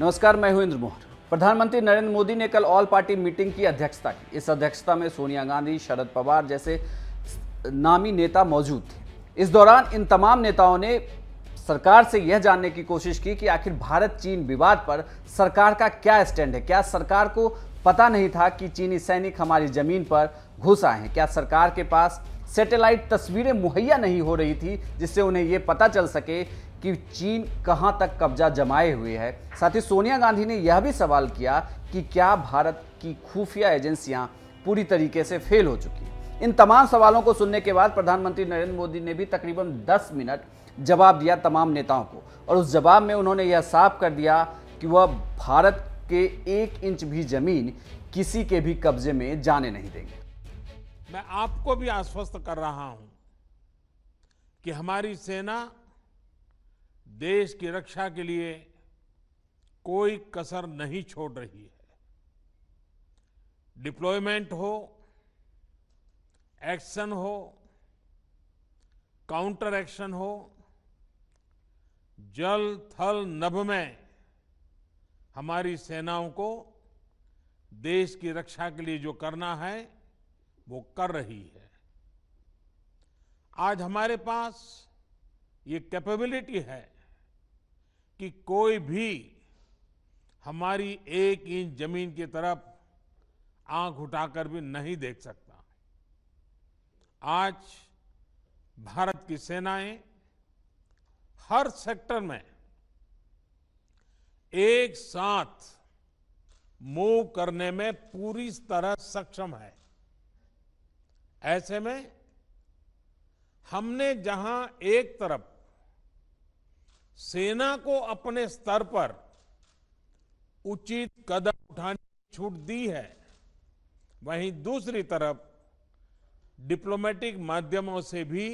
नमस्कार मैं हूं इंद्र मोहन प्रधानमंत्री नरेंद्र मोदी ने कल ऑल पार्टी मीटिंग की अध्यक्षता की इस अध्यक्षता में सोनिया गांधी शरद पवार जैसे नामी नेता मौजूद थे इस दौरान इन तमाम नेताओं ने सरकार से यह जानने की कोशिश की कि आखिर भारत चीन विवाद पर सरकार का क्या स्टैंड है क्या सरकार को पता नहीं था कि चीनी सैनिक हमारी ज़मीन पर घुस आए हैं क्या सरकार के पास सैटेलाइट तस्वीरें मुहैया नहीं हो रही थी जिससे उन्हें ये पता चल सके कि चीन कहां तक कब्जा जमाए हुए है साथ ही सोनिया गांधी ने यह भी सवाल किया कि क्या भारत की खुफिया एजेंसियां पूरी तरीके से फेल हो चुकी इन तमाम सवालों को सुनने के बाद प्रधानमंत्री नरेंद्र मोदी ने भी तकरीबन 10 मिनट जवाब दिया तमाम नेताओं को और उस जवाब में उन्होंने यह साफ कर दिया कि वह भारत के एक इंच भी जमीन किसी के भी कब्जे में जाने नहीं देंगे मैं आपको भी आश्वस्त कर रहा हूं कि हमारी सेना देश की रक्षा के लिए कोई कसर नहीं छोड़ रही है डिप्लॉयमेंट हो एक्शन हो काउंटर एक्शन हो जल थल नभ में हमारी सेनाओं को देश की रक्षा के लिए जो करना है वो कर रही है आज हमारे पास ये कैपेबिलिटी है कि कोई भी हमारी एक इंच जमीन की तरफ आंख उठाकर भी नहीं देख सकता आज भारत की सेनाएं हर सेक्टर में एक साथ मूव करने में पूरी तरह सक्षम है ऐसे में हमने जहां एक तरफ सेना को अपने स्तर पर उचित कदम उठाने की छूट दी है वहीं दूसरी तरफ डिप्लोमेटिक माध्यमों से भी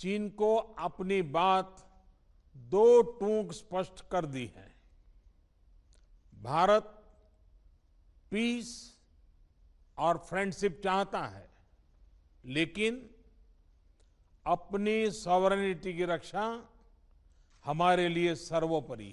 चीन को अपनी बात दो टूक स्पष्ट कर दी है भारत पीस और फ्रेंडशिप चाहता है लेकिन अपनी सॉवरेनिटी की रक्षा हमारे लिए सर्वोपरि है